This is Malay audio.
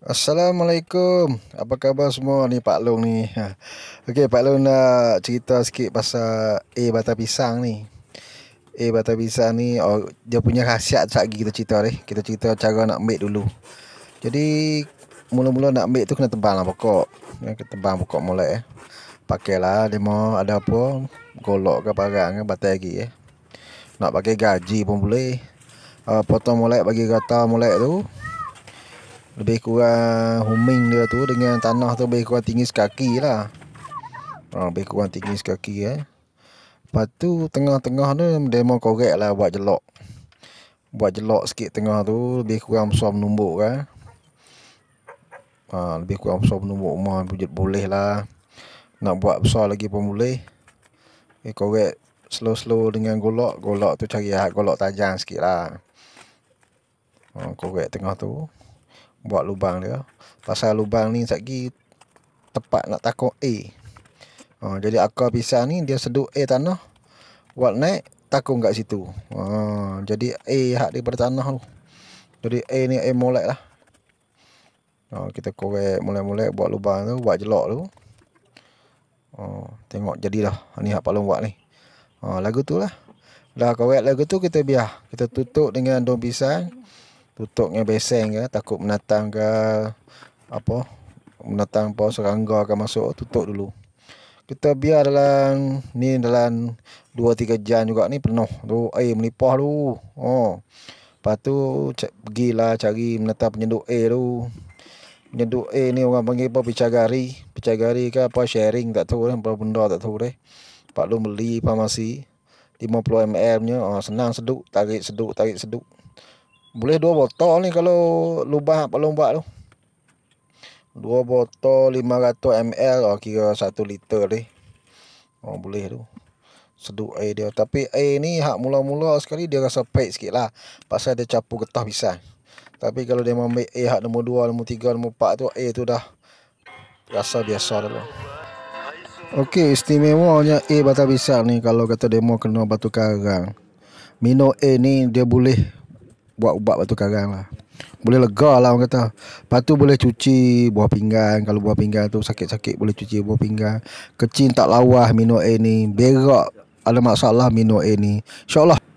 Assalamualaikum. Apa khabar semua ni Pak Long ni? Ha. Okey, Pak Long nak cerita sikit pasal A batang pisang ni. A batang pisang ni oh, dia punya khasiat sat kita cerita ni. Kita cerita cara nak make dulu. Jadi mula-mula nak ambil tu kena tebang lah pokok ya, kena tebang pokok mula ya. Eh. pakai lah dia ada apa golok ke barang ke batai lagi ya. nak pakai gaji pun boleh uh, potong mula bagi rata mula tu lebih kurang humming dia tu dengan tanah tu lebih kurang tinggi sekaki lah uh, lebih kurang tinggi sekaki ya. lepas tu tengah-tengah ni demo korek lah buat jelok buat jelok sikit tengah tu lebih kurang besar menumbuk kan ya ha, lebih kurang besar penumbuk rumah bujit boleh lah nak buat besar lagi pun boleh okay, eh, korek slow-slow dengan golok golok tu cari hak golok tajam sikit lah ha, korek tengah tu buat lubang dia pasal lubang ni sekejap tepat nak takut A ha, jadi akar pisang ni dia seduk A tanah buat naik takung kat situ ha, jadi A hak daripada tanah tu jadi A ni A molek lah Oh, kita korek mula-mula buat lubang tu, buat jelok tu. Oh, tengok jadilah. dah. Ni hak palung buat ni. Oh, lagu tu lah. Dah korek lagu tu kita biar. Kita tutup dengan daun pisang. Tutup dengan beseng ke, takut menatang ke apa? Menatang apa serangga akan masuk, tutup dulu. Kita biar dalam ni dalam dua tiga jam juga ni penuh tu air eh, melipah tu. Oh. Lepas tu pergilah cari menata penyeduk air tu nyeduk eh ni orang panggil apa picagari picagari ke apa sharing tak tahu lah, apa benda tak tahu deh pak lu beli farmasi 50 ml nya oh, senang seduk tarik seduk tarik seduk boleh dua botol ni kalau lubah apa lomba tu dua botol 500 ml oh, kira satu liter deh oh, boleh tu seduk air dia tapi air ni hak mula-mula sekali dia rasa pek sikit lah pasal dia capur getah pisang tapi kalau dia ambil A hak nombor 2, nombor 3, nombor 4 tu A tu dah rasa biasa lah. Okey, istimewanya A batal pisang ni kalau kata demo kena batu karang. Mino A ni dia boleh buat ubat batu karang lah. Boleh lega lah orang kata. Lepas tu boleh cuci buah pinggan. Kalau buah pinggan tu sakit-sakit boleh cuci buah pinggan. Kecil tak lawah Mino A ni. Berak ada masalah Mino A ni. InsyaAllah.